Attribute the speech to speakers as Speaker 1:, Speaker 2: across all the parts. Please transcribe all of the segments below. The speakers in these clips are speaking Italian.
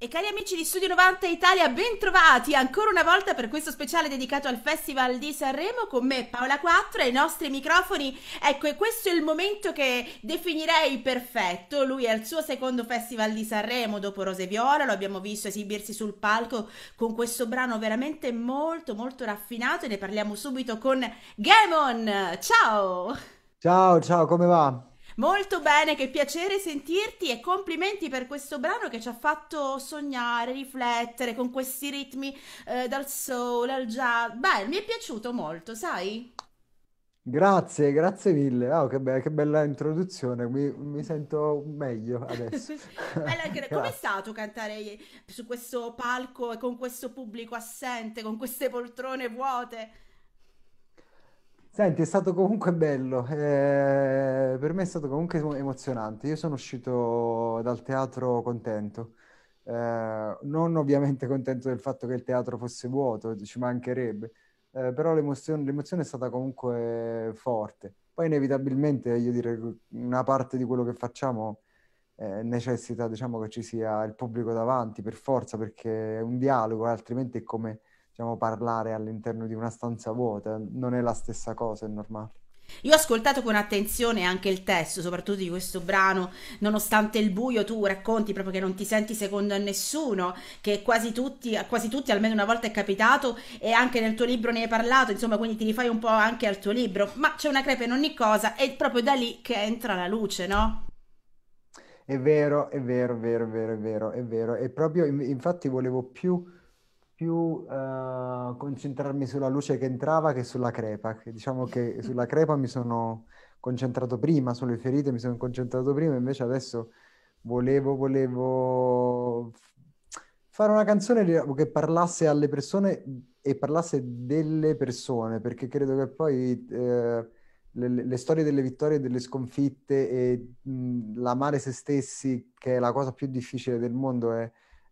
Speaker 1: E cari amici di Studio 90 Italia, bentrovati ancora una volta per questo speciale dedicato al Festival di Sanremo con me Paola 4 i nostri microfoni. Ecco, e questo è il momento che definirei perfetto. Lui è il suo secondo Festival di Sanremo dopo Rose Viola, lo abbiamo visto esibirsi sul palco con questo brano veramente molto molto raffinato e ne parliamo subito con Gamon. Ciao!
Speaker 2: Ciao, ciao, come va?
Speaker 1: Molto bene, che piacere sentirti e complimenti per questo brano che ci ha fatto sognare, riflettere con questi ritmi eh, dal soul al jazz. Beh, mi è piaciuto molto, sai?
Speaker 2: Grazie, grazie mille. Oh, che, be- che, bella introduzione, mi, mi sento meglio adesso.
Speaker 1: Come è stato cantare su questo palco e con questo pubblico assente, con queste poltrone vuote?
Speaker 2: Senti, è stato comunque bello, eh, per me è stato comunque emozionante. Io sono uscito dal teatro contento, eh, non ovviamente contento del fatto che il teatro fosse vuoto, ci mancherebbe, eh, però l'emozione, l'emozione è stata comunque forte. Poi inevitabilmente, io direi, una parte di quello che facciamo eh, necessita, diciamo, che ci sia il pubblico davanti, per forza, perché è un dialogo, altrimenti è come diciamo, parlare all'interno di una stanza vuota, non è la stessa cosa, è normale.
Speaker 1: Io ho ascoltato con attenzione anche il testo, soprattutto di questo brano, nonostante il buio tu racconti proprio che non ti senti secondo a nessuno, che quasi tutti, quasi tutti almeno una volta è capitato e anche nel tuo libro ne hai parlato, insomma quindi ti rifai un po' anche al tuo libro, ma c'è una crepa in ogni cosa e proprio da lì che entra la luce, no?
Speaker 2: È vero, è vero, è vero, è vero, è vero, è vero, e proprio infatti volevo più più eh, concentrarmi sulla luce che entrava che sulla crepa. diciamo che sulla crepa mi sono concentrato prima, sulle ferite mi sono concentrato prima, invece adesso volevo, volevo fare una canzone che parlasse alle persone e parlasse delle persone, perché credo che poi eh, le, le, storie delle vittorie e delle sconfitte e mh, l'amare se stessi, che è la cosa più difficile del mondo, è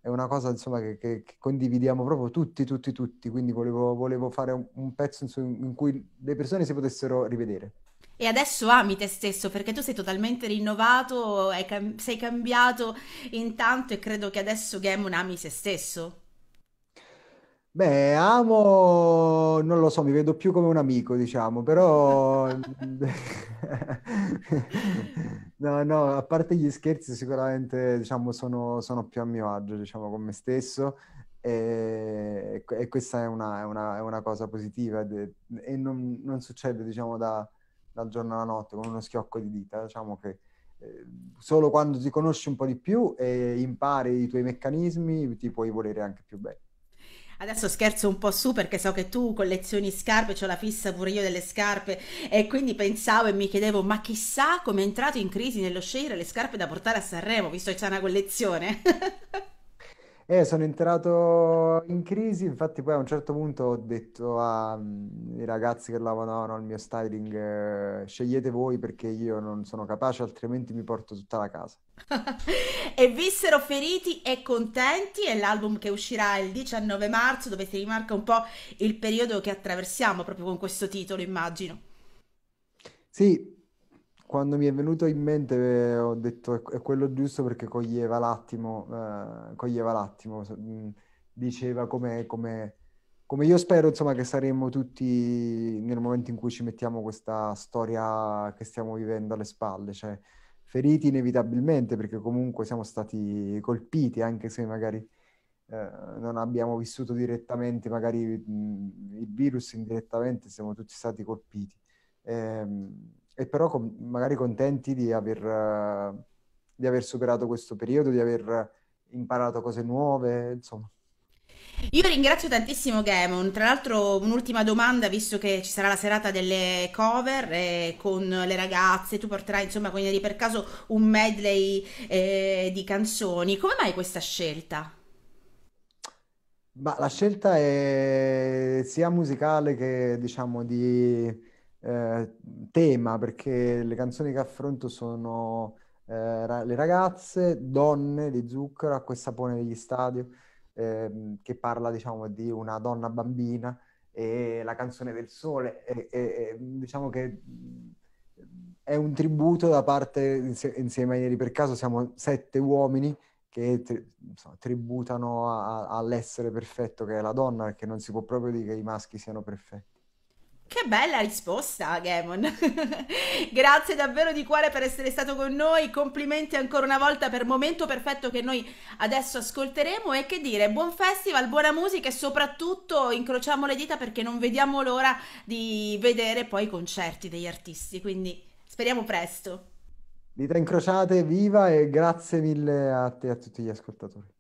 Speaker 2: è una cosa insomma, che, che, che, condividiamo proprio tutti, tutti, tutti, quindi volevo, volevo fare un, un pezzo in, in cui le persone si potessero rivedere.
Speaker 1: E adesso ami te stesso perché tu sei totalmente rinnovato, cam- sei cambiato intanto e credo che adesso Gammon ami se stesso.
Speaker 2: Beh, amo, non lo so, mi vedo più come un amico, diciamo, però... no, no, a parte gli scherzi sicuramente, diciamo, sono, sono più a mio agio, diciamo, con me stesso e, e questa è una, è, una, è una, cosa positiva de, e non, non, succede, diciamo, da, dal giorno alla notte con uno schiocco di dita, diciamo che eh, solo quando ti conosci un po' di più e impari i tuoi meccanismi ti puoi volere anche più bene.
Speaker 1: Adesso scherzo un po' su perché so che tu collezioni scarpe, ho la fissa pure io delle scarpe e quindi pensavo e mi chiedevo ma chissà come è entrato in crisi nello scegliere le scarpe da portare a Sanremo, visto che c'è una collezione.
Speaker 2: Eh, sono entrato in crisi, infatti poi a un certo punto ho detto ai mm, ragazzi che lavoravano al mio styling, eh, scegliete voi perché io non sono capace, altrimenti mi porto tutta la casa.
Speaker 1: e vissero feriti e contenti, è l'album che uscirà il 19 marzo, dove si rimarca un po' il periodo che attraversiamo proprio con questo titolo, immagino.
Speaker 2: Sì, quando mi è venuto in mente eh, ho detto è, è, quello giusto perché coglieva l'attimo, eh, coglieva l'attimo, mm, diceva come, come, come io spero insomma che saremmo tutti nel momento in cui ci mettiamo questa storia che stiamo vivendo alle spalle, cioè feriti inevitabilmente perché comunque siamo stati colpiti anche se magari eh, non abbiamo vissuto direttamente magari mm, il virus indirettamente siamo tutti stati colpiti. Ehm, e però con, magari contenti di aver, di aver superato questo periodo, di aver imparato cose nuove, insomma.
Speaker 1: Io ringrazio tantissimo Gamon. Tra l'altro, un'ultima domanda, visto che ci sarà la serata delle cover eh, con le ragazze, tu porterai insomma, quindi per caso un medley eh, di canzoni. Come mai questa scelta?
Speaker 2: Ma la scelta è sia musicale che diciamo di eh, tema, perché le canzoni che affronto sono eh, ra- le ragazze, donne di zucchero, a questa pone degli stadio, ehm, che parla diciamo di una donna bambina e la canzone del sole, e, e, e, diciamo che mm, è un tributo da parte, insieme a ieri per caso, siamo sette uomini che tri- insomma, tributano a- all'essere perfetto che è la donna, perché non si può proprio dire che i maschi siano perfetti.
Speaker 1: Che bella risposta, Gamon. Grazie davvero di cuore per essere stato con noi. Complimenti ancora una volta per il Momento Perfetto che noi adesso ascolteremo. E che dire, buon festival, buona musica e soprattutto incrociamo le dita perché non vediamo l'ora di vedere poi i concerti degli artisti. Quindi speriamo presto.
Speaker 2: Dita incrociate, viva e grazie mille a te e a tutti gli ascoltatori.